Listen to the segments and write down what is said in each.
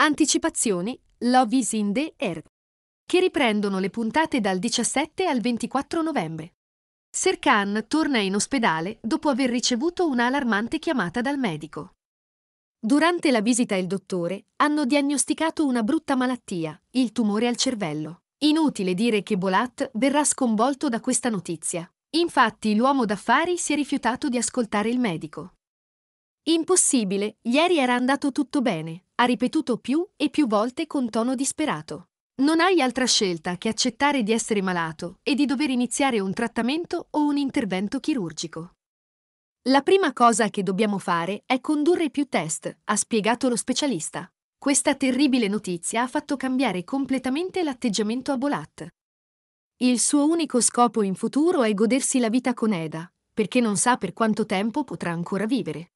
Anticipazioni Love is in the Air, che riprendono le puntate dal 17 al 24 novembre. Serkan torna in ospedale dopo aver ricevuto una allarmante chiamata dal medico. Durante la visita il dottore hanno diagnosticato una brutta malattia, il tumore al cervello. Inutile dire che Bolat verrà sconvolto da questa notizia. Infatti l'uomo d'affari si è rifiutato di ascoltare il medico. Impossibile, ieri era andato tutto bene, ha ripetuto più e più volte con tono disperato. Non hai altra scelta che accettare di essere malato e di dover iniziare un trattamento o un intervento chirurgico. La prima cosa che dobbiamo fare è condurre più test, ha spiegato lo specialista. Questa terribile notizia ha fatto cambiare completamente l'atteggiamento a Bolat. Il suo unico scopo in futuro è godersi la vita con Eda, perché non sa per quanto tempo potrà ancora vivere.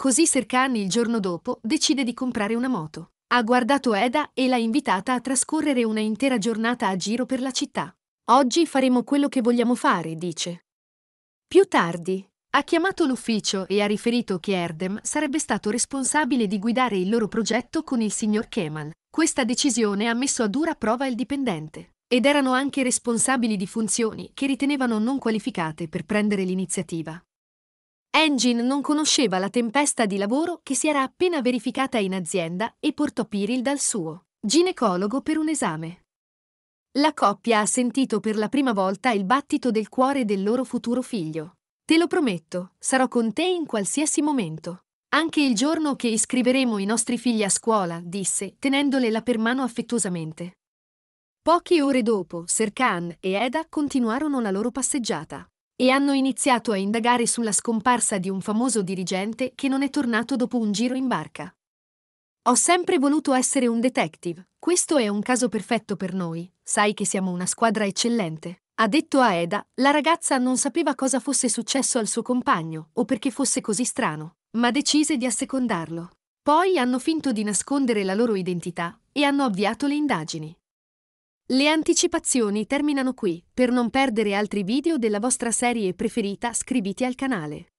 Così Serkan il giorno dopo decide di comprare una moto. Ha guardato Eda e l'ha invitata a trascorrere una intera giornata a giro per la città. Oggi faremo quello che vogliamo fare, dice. Più tardi, ha chiamato l'ufficio e ha riferito che Erdem sarebbe stato responsabile di guidare il loro progetto con il signor Kemal. Questa decisione ha messo a dura prova il dipendente. Ed erano anche responsabili di funzioni che ritenevano non qualificate per prendere l'iniziativa. Engine non conosceva la tempesta di lavoro che si era appena verificata in azienda e portò Piril dal suo ginecologo per un esame. La coppia ha sentito per la prima volta il battito del cuore del loro futuro figlio. Te lo prometto, sarò con te in qualsiasi momento. Anche il giorno che iscriveremo i nostri figli a scuola, disse, tenendolela per mano affettuosamente. Poche ore dopo, Serkan e Eda continuarono la loro passeggiata e hanno iniziato a indagare sulla scomparsa di un famoso dirigente che non è tornato dopo un giro in barca. Ho sempre voluto essere un detective, questo è un caso perfetto per noi, sai che siamo una squadra eccellente. Ha detto a Eda, la ragazza non sapeva cosa fosse successo al suo compagno o perché fosse così strano, ma decise di assecondarlo. Poi hanno finto di nascondere la loro identità e hanno avviato le indagini. Le anticipazioni terminano qui, per non perdere altri video della vostra serie preferita iscriviti al canale.